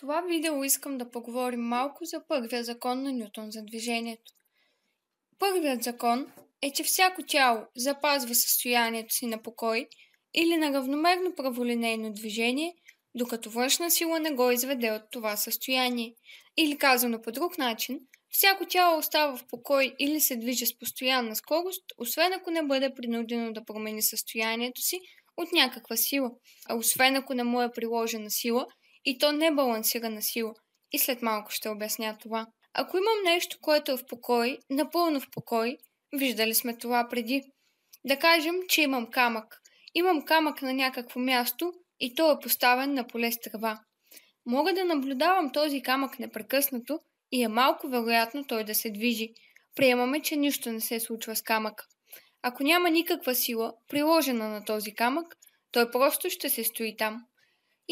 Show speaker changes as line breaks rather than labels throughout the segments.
това видео искам да поговорим малко за първия закон на Нютон за движението. Първият закон е, че всяко тяло запазва състоянието си на покой или на равномерно праволинейно движение, докато външна сила не го изведе от това състояние. Или казано по друг начин, всяко тяло остава в покой или се движи с постоянна скорост, освен ако не бъде принудено да промени състоянието си от някаква сила, а освен ако не му е приложена сила – и то не балансирана сила. И след малко ще обясня това. Ако имам нещо, което е в покой, напълно в покой, виждали сме това преди. Да кажем, че имам камък. Имам камък на някакво място и то е поставен на поле с трева. Мога да наблюдавам този камък непрекъснато и е малко вероятно той да се движи. Приемаме, че нищо не се случва с камък. Ако няма никаква сила, приложена на този камък, той просто ще се стои там.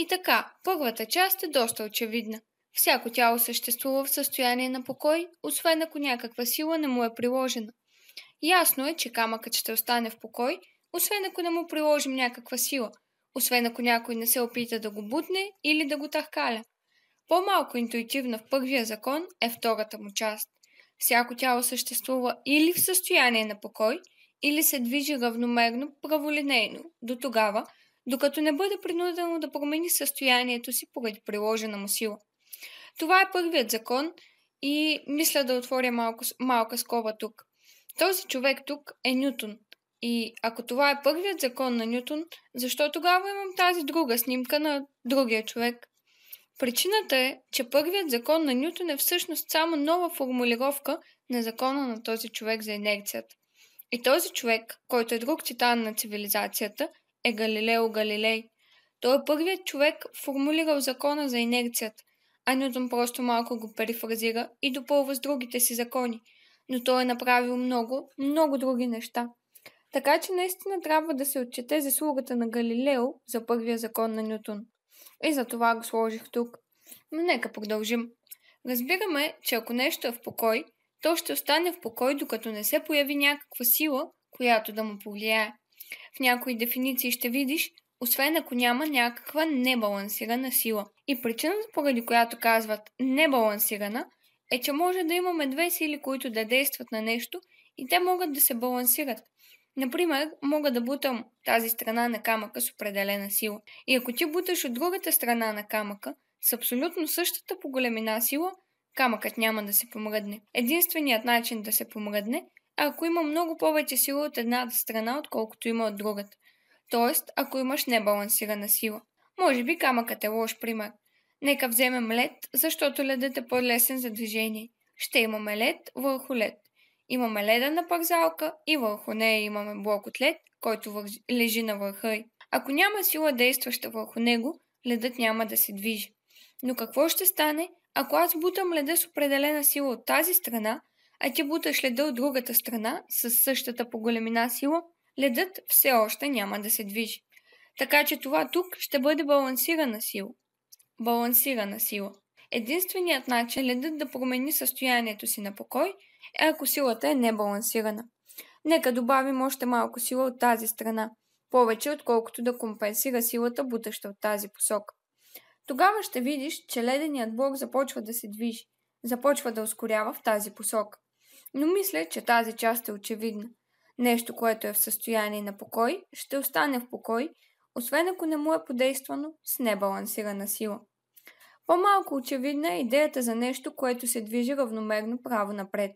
И така, първата част е доста очевидна. Всяко тяло съществува в състояние на покой, освен ако някаква сила не му е приложена. Ясно е, че камъкът ще остане в покой, освен ако не му приложим някаква сила, освен ако някой не се опита да го бутне или да го търкаля. По-малко интуитивна в първия закон е втората му част. Всяко тяло съществува или в състояние на покой, или се движи равномерно, праволинейно, до тогава, докато не бъде принудено да промени състоянието си поради приложена му сила. Това е първият закон и мисля да отворя малко, малка скоба тук. Този човек тук е Нютон. И ако това е първият закон на Нютон, защо тогава имам тази друга снимка на другия човек? Причината е, че първият закон на Нютон е всъщност само нова формулировка на закона на този човек за инерцията. И този човек, който е друг титан на цивилизацията, е Галилео Галилей. Той е първият човек, формулирал закона за инерцията, а Нютон просто малко го перифразира и допълва с другите си закони. Но той е направил много, много други неща. Така че наистина трябва да се отчете заслугата на Галилео за първия закон на Нютон. И за това го сложих тук. Но нека продължим. Разбираме, че ако нещо е в покой, то ще остане в покой, докато не се появи някаква сила, която да му повлияе. В някои дефиниции ще видиш, освен ако няма някаква небалансирана сила. И причината, поради която казват небалансирана, е, че може да имаме две сили, които да действат на нещо и те могат да се балансират. Например, мога да бутам тази страна на камъка с определена сила. И ако ти буташ от другата страна на камъка с абсолютно същата по големина сила, камъкът няма да се помръдне. Единственият начин да се помръдне ако има много повече сила от едната страна, отколкото има от другата. Тоест, ако имаш небалансирана сила. Може би камъкът е лош пример. Нека вземем лед, защото ледът е по-лесен за движение. Ще имаме лед върху лед. Имаме на парзалка и върху нея имаме блок от лед, който вър... лежи на върха й. Ако няма сила действаща върху него, ледът няма да се движи. Но какво ще стане, ако аз бутам леда с определена сила от тази страна, а ти буташ леда от другата страна с същата по големина сила, ледът все още няма да се движи. Така че това тук ще бъде балансирана сила. Балансирана сила. Единственият начин ледът да промени състоянието си на покой е ако силата е небалансирана. Нека добавим още малко сила от тази страна, повече отколкото да компенсира силата, бутаща от тази посока. Тогава ще видиш, че леденият блок започва да се движи, започва да ускорява в тази посока но мисля, че тази част е очевидна. Нещо, което е в състояние на покой, ще остане в покой, освен ако не му е подействано с небалансирана сила. По-малко очевидна е идеята за нещо, което се движи равномерно право напред,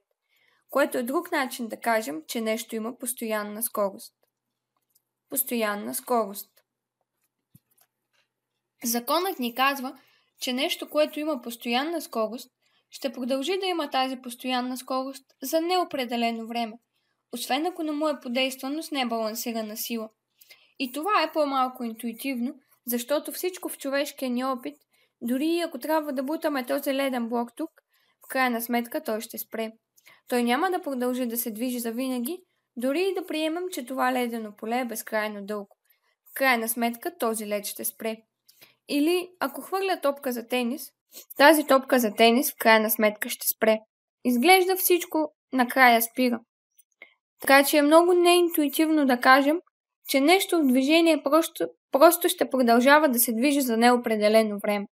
което е друг начин да кажем, че нещо има постоянна скорост. Постоянна скорост. Законът ни казва, че нещо, което има постоянна скорост – ще продължи да има тази постоянна скорост за неопределено време, освен ако не му е подействано с небалансирана сила. И това е по-малко интуитивно, защото всичко в човешкия ни опит, дори и ако трябва да бутаме този леден блок тук, в крайна сметка той ще спре. Той няма да продължи да се движи за винаги, дори и да приемем, че това ледено поле е безкрайно дълго. В крайна сметка този лед ще спре. Или, ако хвърля топка за тенис, тази топка за тенис в крайна сметка ще спре. Изглежда всичко накрая спира. Така че е много неинтуитивно да кажем, че нещо в движение просто, просто ще продължава да се движи за неопределено време.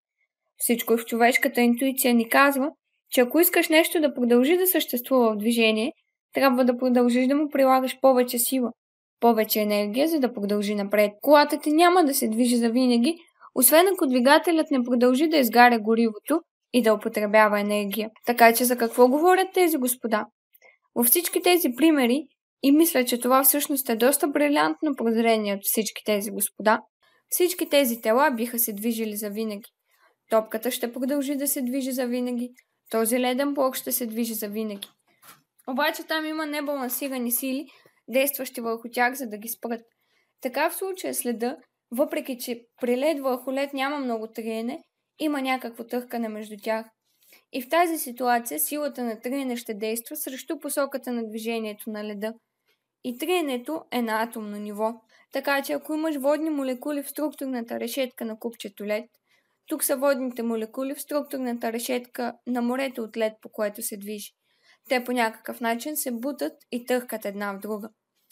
Всичко в човешката интуиция ни казва, че ако искаш нещо да продължи да съществува в движение, трябва да продължиш да му прилагаш повече сила, повече енергия, за да продължи напред. Колата ти няма да се движи завинаги, освен ако двигателят не продължи да изгаря горивото и да употребява енергия. Така че за какво говорят тези господа? Във всички тези примери, и мисля, че това всъщност е доста брилянтно прозрение от всички тези господа, всички тези тела биха се движили за винаги. Топката ще продължи да се движи за винаги, този леден блок ще се движи за винаги. Обаче там има небалансирани сили, действащи върху тях, за да ги спрат. Така в случая следа въпреки че при лед върхолет няма много триене, има някакво търкане между тях. И в тази ситуация силата на триене ще действа срещу посоката на движението на леда. И триенето е на атомно ниво. Така че ако имаш водни молекули в структурната решетка на купчето лед, тук са водните молекули в структурната решетка на морето от лед, по което се движи. Те по някакъв начин се бутат и търкат една в друга.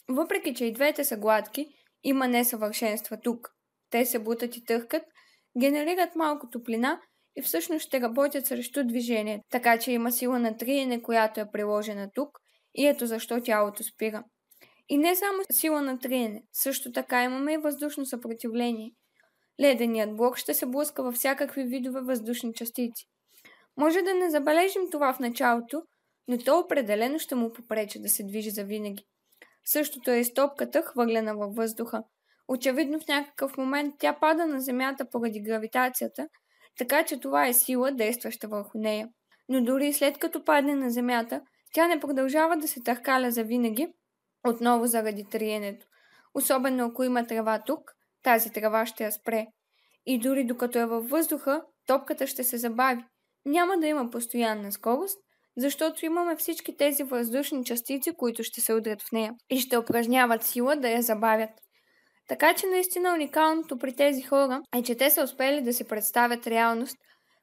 Въпреки, че и двете са гладки, има несъвършенства тук. Те се бутат и търкат, генерират малко топлина и всъщност ще работят срещу движение, така че има сила на триене, която е приложена тук и ето защо тялото спира. И не само сила на триене, също така имаме и въздушно съпротивление. Леденият блок ще се блъска във всякакви видове въздушни частици. Може да не забележим това в началото, но то определено ще му попречи да се движи завинаги. Същото е и стопката, хвърлена във въздуха. Очевидно в някакъв момент тя пада на Земята поради гравитацията, така че това е сила, действаща върху нея. Но дори след като падне на Земята, тя не продължава да се търкаля завинаги, отново заради триенето. Особено ако има трава тук, тази трава ще я спре. И дори докато е във въздуха, топката ще се забави. Няма да има постоянна скорост, защото имаме всички тези въздушни частици, които ще се удрят в нея и ще упражняват сила да я забавят. Така че наистина уникалното при тези хора е, че те са успели да си представят реалност,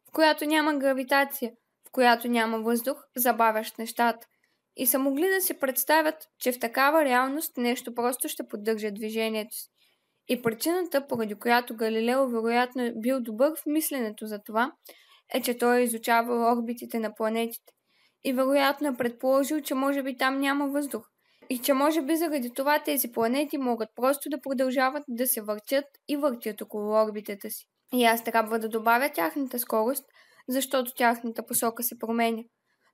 в която няма гравитация, в която няма въздух, забавящ нещата. И са могли да си представят, че в такава реалност нещо просто ще поддържа движението си. И причината, поради която Галилео вероятно е бил добър в мисленето за това, е, че той е изучавал орбитите на планетите и вероятно е предположил, че може би там няма въздух. И че може би заради това тези планети могат просто да продължават да се въртят и въртят около орбитата си. И аз трябва да добавя тяхната скорост, защото тяхната посока се променя.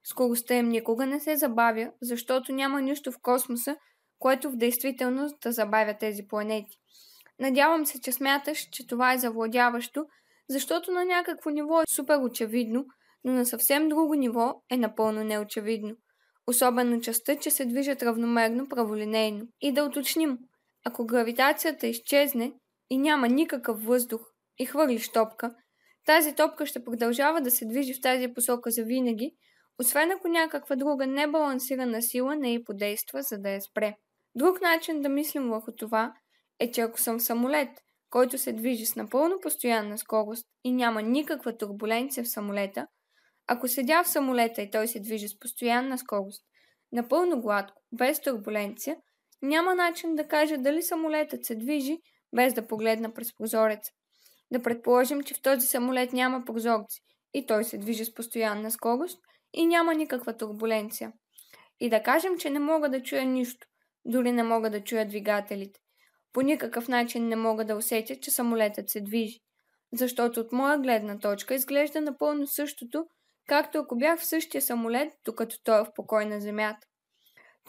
Скоростта им никога не се забавя, защото няма нищо в космоса, което в действителност да забавя тези планети. Надявам се, че смяташ, че това е завладяващо, защото на някакво ниво е супер очевидно – но на съвсем друго ниво е напълно неочевидно. Особено частта, че се движат равномерно праволинейно. И да уточним, ако гравитацията изчезне и няма никакъв въздух и хвърлиш топка, тази топка ще продължава да се движи в тази посока за винаги, освен ако някаква друга небалансирана сила не й подейства, за да я спре. Друг начин да мислим върху това е, че ако съм самолет, който се движи с напълно постоянна скорост и няма никаква турбуленция в самолета – ако седя в самолета и той се движи с постоянна скорост, напълно гладко, без турбуленция, няма начин да кажа дали самолетът се движи, без да погледна през прозореца. Да предположим, че в този самолет няма прозорци и той се движи с постоянна скорост и няма никаква турбуленция. И да кажем, че не мога да чуя нищо, дори не мога да чуя двигателите. По никакъв начин не мога да усетя, че самолетът се движи, защото от моя гледна точка изглежда напълно същото – както ако бях в същия самолет, докато той е в покой на земята.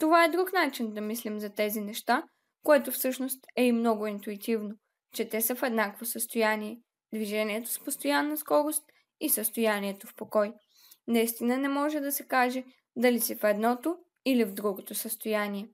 Това е друг начин да мислим за тези неща, което всъщност е и много интуитивно, че те са в еднакво състояние – движението с постоянна скорост и състоянието в покой. Наистина не може да се каже дали си в едното или в другото състояние.